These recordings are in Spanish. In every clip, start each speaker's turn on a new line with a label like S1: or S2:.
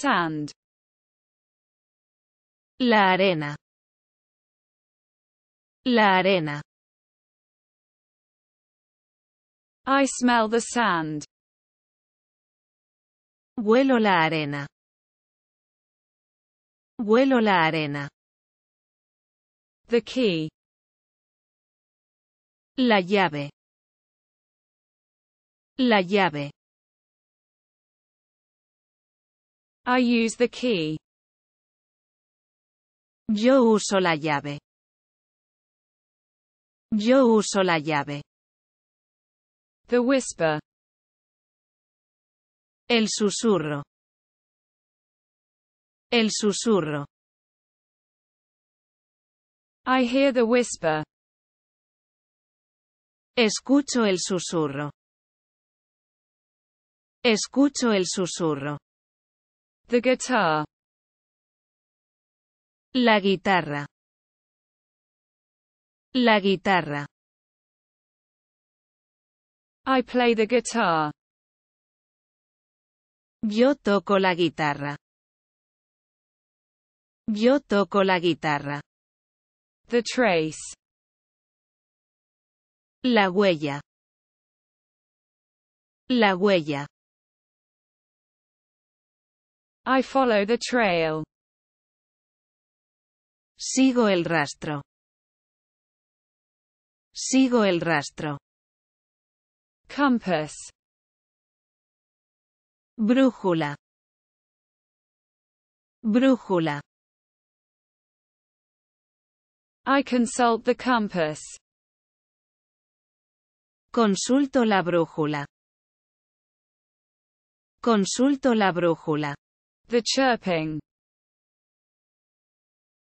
S1: Sand. La arena. La arena. I smell the sand. Vuelo la arena. Vuelo la arena. The key. La llave. La llave. I use the key. Yo uso la llave. Yo uso la llave. The whisper. El susurro. El susurro. I hear the whisper. Escucho el susurro. Escucho el susurro. The guitar. La guitarra. La guitarra. I play the guitar. Yo toco la guitarra. Yo toco la guitarra. The trace. La huella. La huella. I follow the trail. Sigo el rastro. Sigo el rastro. Compass. Brújula. Brújula. I consult the compass. Consulto la brújula. Consulto la brújula. The chirping.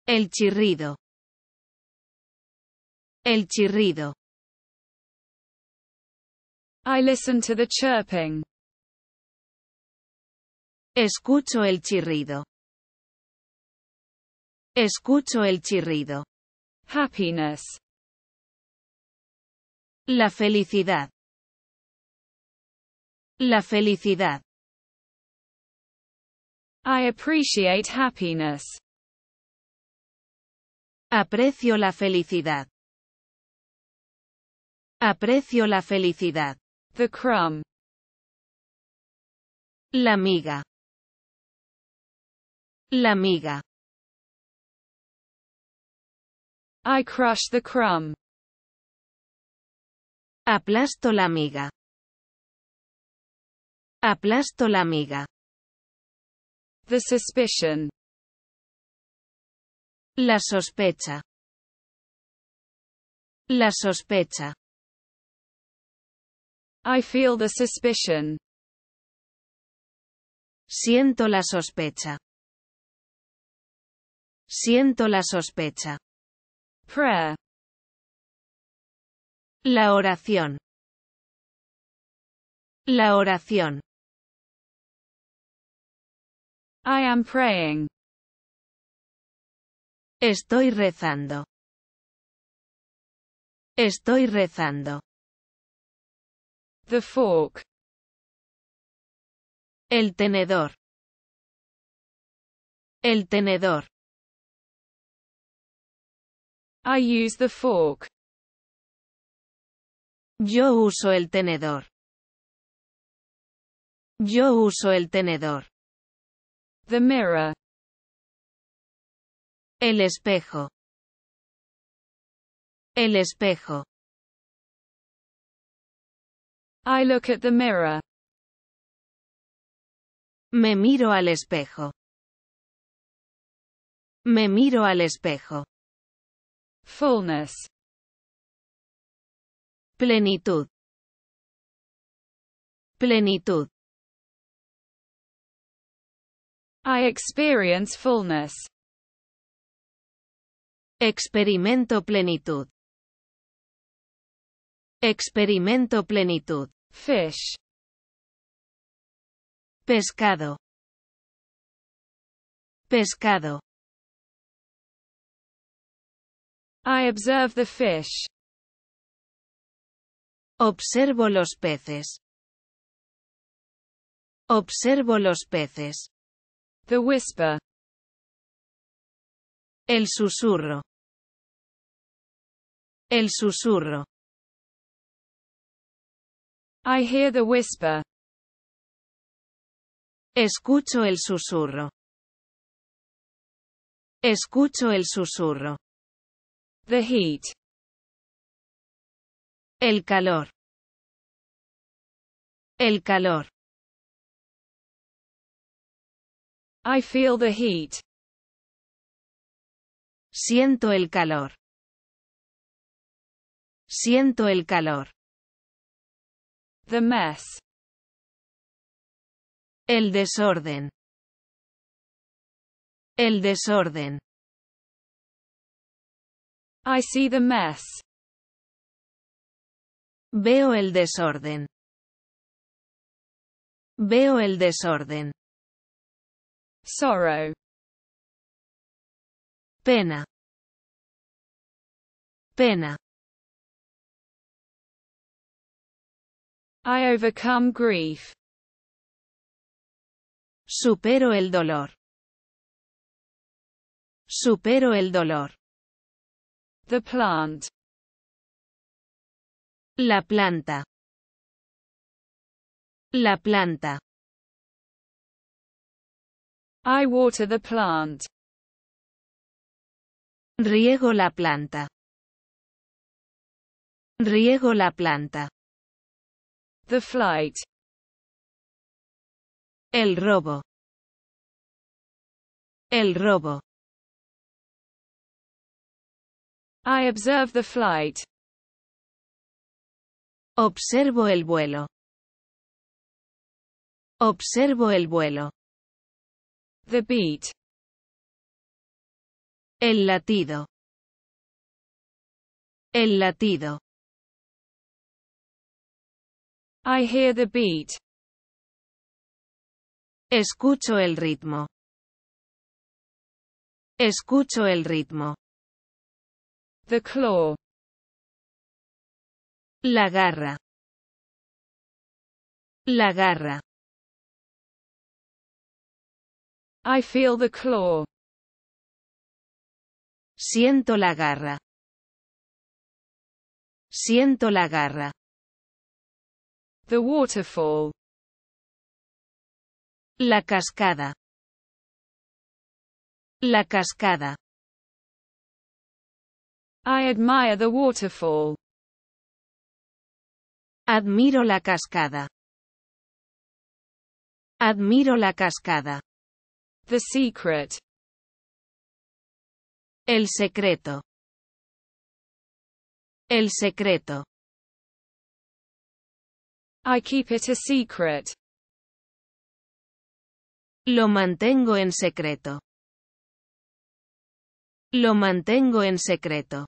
S1: El chirrido. El chirrido. I listen to the chirping. Escucho el chirrido. Escucho el chirrido. Happiness. La felicidad. La felicidad. I appreciate happiness. Aprecio la felicidad. Aprecio la felicidad. The crumb. La miga. La miga. I crush the crumb. Aplasto la miga. Aplasto la miga. The suspicion. La sospecha. La sospecha. I feel the suspicion. Siento la sospecha. Siento la sospecha. La oración. La oración. I am praying. Estoy rezando. Estoy rezando. The fork. El tenedor. El tenedor. I use the fork. Yo uso el tenedor. Yo uso el tenedor. The mirror. El espejo. El espejo. I look at the mirror. Me miro al espejo. Me miro al espejo. Fullness. Plenitud. Plenitud. I experience fullness. Experimento plenitud. Experimento plenitud. Fish. Pescado. Pescado. I observe the fish. Observo los peces. Observo los peces. The whisper. El susurro. El susurro. I hear the whisper. Escucho el susurro. Escucho el susurro. The heat. El calor. El calor. I feel the heat. Siento el calor. Siento el calor. The mess. El desorden. El desorden. I see the mess. Veo el desorden. Veo el desorden. sorrow. Pena. Pena. I overcome grief. Supero el dolor. Supero el dolor. The plant. La planta. La planta. I water the plant. Riego la planta. Riego la planta. The flight. El robo. El robo. I observe the flight. Observo el vuelo. Observo el vuelo. The beat. El latido. El latido. I hear the beat. Escucho el ritmo. Escucho el ritmo. The claw. La garra. La garra. I feel the claw. Siento la garra. Siento la garra. The waterfall. La cascada. La cascada. I admire the waterfall. Admiro la cascada. Admiro la cascada. The Secret. El secreto. El secreto. I keep it a secret. Lo mantengo en secreto. Lo mantengo en secreto.